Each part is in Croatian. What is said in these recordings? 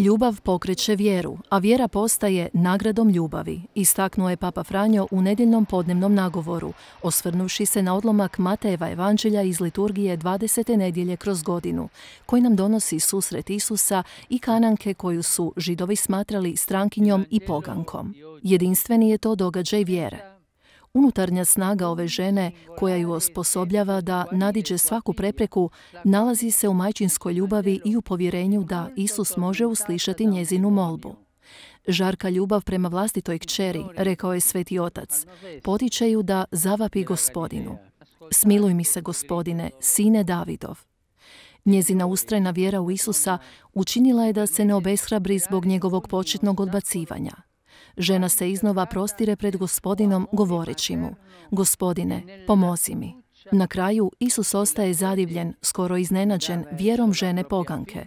Ljubav pokreće vjeru, a vjera postaje nagradom ljubavi, istaknuo je Papa Franjo u nedjeljnom podnevnom nagovoru, osvrnuši se na odlomak Matejeva evanđelja iz liturgije 20. nedjelje kroz godinu, koji nam donosi susret Isusa i kananke koju su židovi smatrali strankinjom i pogankom. Jedinstveni je to događaj vjere. Unutarnja snaga ove žene, koja ju osposobljava da nadiđe svaku prepreku, nalazi se u majčinskoj ljubavi i u povjerenju da Isus može uslišati njezinu molbu. Žarka ljubav prema vlastitoj kćeri, rekao je sveti otac, potiče ju da zavapi gospodinu. Smiluj mi se, gospodine, sine Davidov. Njezina ustrajna vjera u Isusa učinila je da se ne obeshrabri zbog njegovog početnog odbacivanja. Žena se iznova prostire pred gospodinom govoreći mu, gospodine, pomozi mi. Na kraju Isus ostaje zadivljen, skoro iznenađen vjerom žene poganke.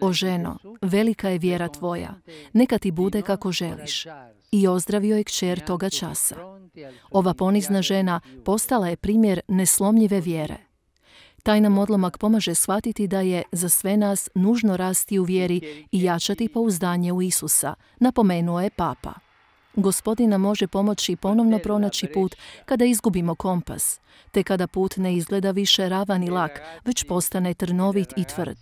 O ženo, velika je vjera tvoja, neka ti bude kako želiš. I ozdravio je kćer toga časa. Ova ponizna žena postala je primjer neslomljive vjere. Taj nam odlomak pomaže shvatiti da je za sve nas nužno rasti u vjeri i jačati pouzdanje u Isusa, napomenuo je Papa. Gospodina može pomoći ponovno pronaći put kada izgubimo kompas, te kada put ne izgleda više ravan i lak, već postane trnovit i tvrd.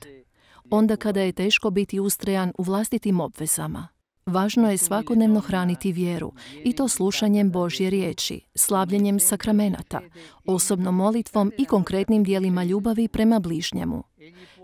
Onda kada je teško biti ustrajan u vlastitim obvezama. Važno je svakodnevno hraniti vjeru i to slušanjem Božje riječi, slavljenjem sakramenata, osobnom molitvom i konkretnim dijelima ljubavi prema bližnjemu.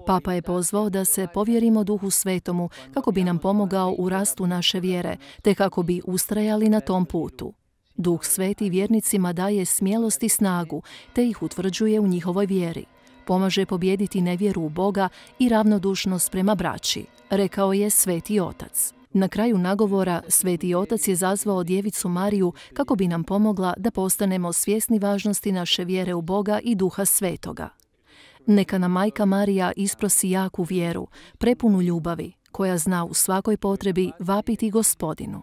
Papa je pozvao da se povjerimo Duhu Svetomu kako bi nam pomogao u rastu naše vjere, te kako bi ustrajali na tom putu. Duh Sveti vjernicima daje smjelost i snagu, te ih utvrđuje u njihovoj vjeri. Pomaže pobjediti nevjeru u Boga i ravnodušnost prema braći, rekao je Sveti Otac. Na kraju nagovora Sveti Otac je zazvao Djevicu Mariju kako bi nam pomogla da postanemo svjesni važnosti naše vjere u Boga i Duha Svetoga. Neka nam Majka Marija isprosi jaku vjeru, prepunu ljubavi, koja zna u svakoj potrebi vapiti gospodinu.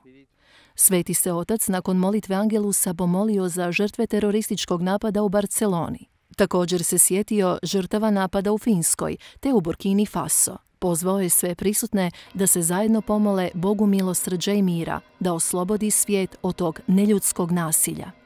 Sveti se otac nakon molitve Angelusa pomolio za žrtve terorističkog napada u Barceloni. Također se sjetio žrtava napada u Finskoj te u Burkini Faso. Pozvao je sve prisutne da se zajedno pomole Bogu milosrđa i mira, da oslobodi svijet od tog neljudskog nasilja.